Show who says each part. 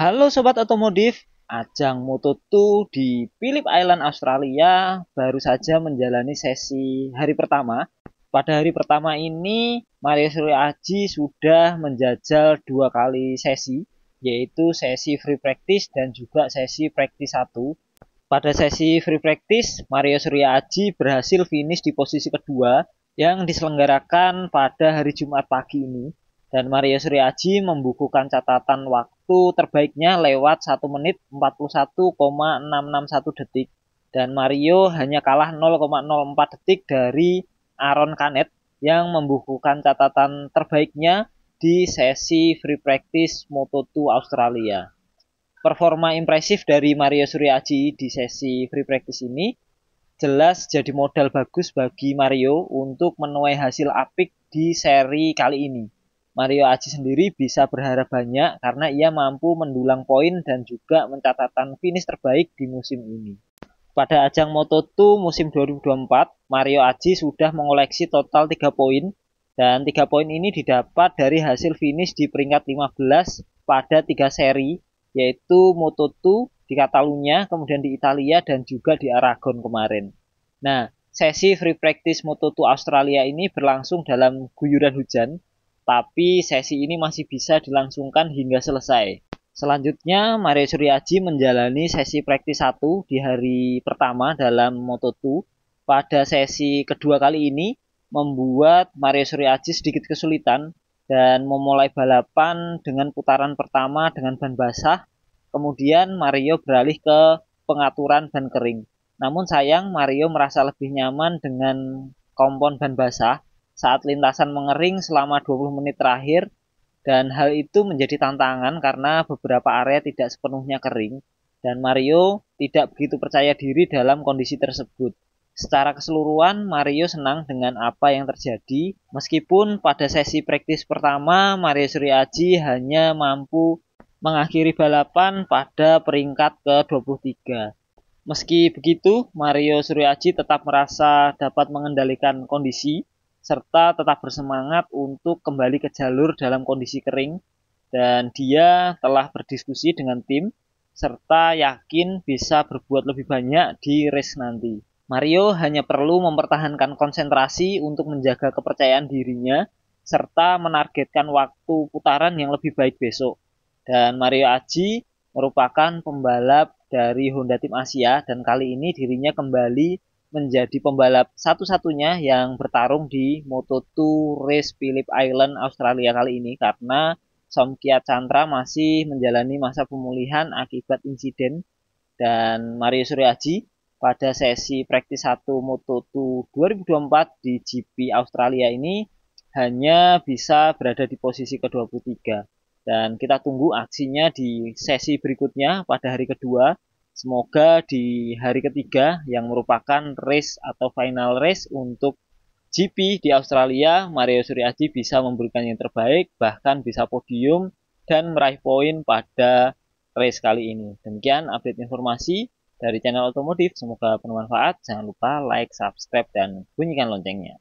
Speaker 1: Halo Sobat Otomotif, ajang Moto2 di Phillip Island, Australia baru saja menjalani sesi hari pertama. Pada hari pertama ini, Mario Suri Aji sudah menjajal dua kali sesi, yaitu sesi free practice dan juga sesi practice 1. Pada sesi free practice, Mario Surya Aji berhasil finish di posisi kedua yang diselenggarakan pada hari Jumat pagi ini dan Mario Suryaji membukukan catatan waktu terbaiknya lewat 1 menit 41,661 detik dan Mario hanya kalah 0,04 detik dari Aaron Canet yang membukukan catatan terbaiknya di sesi free practice Moto2 Australia. Performa impresif dari Mario Suryaji di sesi free practice ini jelas jadi modal bagus bagi Mario untuk menuai hasil apik di seri kali ini. Mario Aji sendiri bisa berharap banyak karena ia mampu mendulang poin dan juga mencatatkan finish terbaik di musim ini. Pada ajang Moto2 musim 2024, Mario Aji sudah mengoleksi total 3 poin dan 3 poin ini didapat dari hasil finish di peringkat 15 pada 3 seri yaitu Moto2 di Catalunya, kemudian di Italia dan juga di Aragon kemarin. Nah, sesi free practice Moto2 Australia ini berlangsung dalam guyuran hujan tapi sesi ini masih bisa dilangsungkan hingga selesai. Selanjutnya, Mario Suryaji menjalani sesi praktis 1 di hari pertama dalam Moto2. Pada sesi kedua kali ini, membuat Mario Suryaji sedikit kesulitan dan memulai balapan dengan putaran pertama dengan ban basah. Kemudian Mario beralih ke pengaturan ban kering. Namun sayang Mario merasa lebih nyaman dengan kompon ban basah saat lintasan mengering selama 20 menit terakhir dan hal itu menjadi tantangan karena beberapa area tidak sepenuhnya kering dan Mario tidak begitu percaya diri dalam kondisi tersebut. Secara keseluruhan, Mario senang dengan apa yang terjadi, meskipun pada sesi praktis pertama Mario Suryaji hanya mampu mengakhiri balapan pada peringkat ke-23. Meski begitu, Mario Suryaji tetap merasa dapat mengendalikan kondisi serta tetap bersemangat untuk kembali ke jalur dalam kondisi kering dan dia telah berdiskusi dengan tim serta yakin bisa berbuat lebih banyak di race nanti. Mario hanya perlu mempertahankan konsentrasi untuk menjaga kepercayaan dirinya serta menargetkan waktu putaran yang lebih baik besok. Dan Mario Aji merupakan pembalap dari Honda Tim Asia dan kali ini dirinya kembali menjadi pembalap satu-satunya yang bertarung di Moto2 Race Phillip Island Australia kali ini karena Somkia Chandra masih menjalani masa pemulihan akibat insiden dan Mario Suryaji pada sesi praktis 1 Moto2 2024 di GP Australia ini hanya bisa berada di posisi ke-23 dan kita tunggu aksinya di sesi berikutnya pada hari kedua Semoga di hari ketiga yang merupakan race atau final race untuk GP di Australia, Mario Suryaji bisa memberikan yang terbaik, bahkan bisa podium dan meraih poin pada race kali ini. Demikian update informasi dari channel otomotif, semoga bermanfaat. Jangan lupa like, subscribe, dan bunyikan loncengnya.